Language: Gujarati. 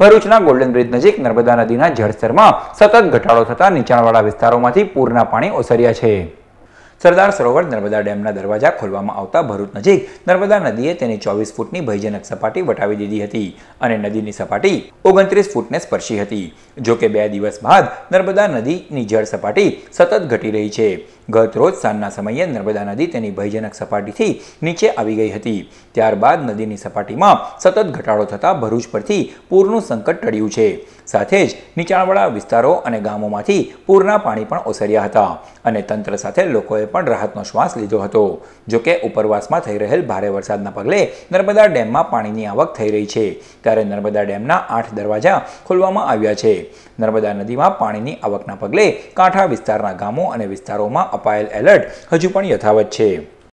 ભરૂચના ગોલ્ડન બ્રિજ નજીક નર્મદા નદીના જળસ્તરમાં સતત ઘટાડો થતા નીચાણવાળા વિસ્તારોમાંથી પૂરના પાણી ઓસર્યા છે સરદાર સરોવર નર્મદા ડેમના દરવાજા ખોલવામાં આવતા ભરૂચ નજીક નર્મદા નદીએ તેની ચોવીસ ફૂટની ભયજનક સપાટી વટાવી દીધી હતી અને નદીની સપાટી ઓગણત્રીસ ફૂટને સ્પર્શી હતી જોકે બે દિવસ બાદ નર્મદા નદીની જળ સપાટી સતત ઘટી રહી છે ગત રોજ સાંજના સમયે નર્મદા નદી તેની ભયજનક સપાટીથી નીચે આવી ગઈ હતી ત્યારબાદ નદીની સપાટીમાં સતત ઘટાડો થતાં ભરૂચ પરથી પૂરનું સંકટ ટળ્યું છે સાથે જ નીચાણવાળા વિસ્તારો અને ગામોમાંથી પૂરના પાણી પણ ઓસર્યા હતા અને તંત્ર સાથે લોકોએ પણ રાહતનો શ્વાસ લીધો હતો જોકે ઉપરવાસમાં થઈ રહેલ ભારે વરસાદના પગલે નર્મદા ડેમમાં પાણીની આવક થઈ રહી છે ત્યારે નર્મદા ડેમના આઠ દરવાજા ખોલવામાં આવ્યા છે નર્મદા નદીમાં પાણીની આવકના પગલે કાંઠા વિસ્તારના ગામો અને વિસ્તારોમાં અપાયેલ એલર્ટ હજુ પણ યથાવત છે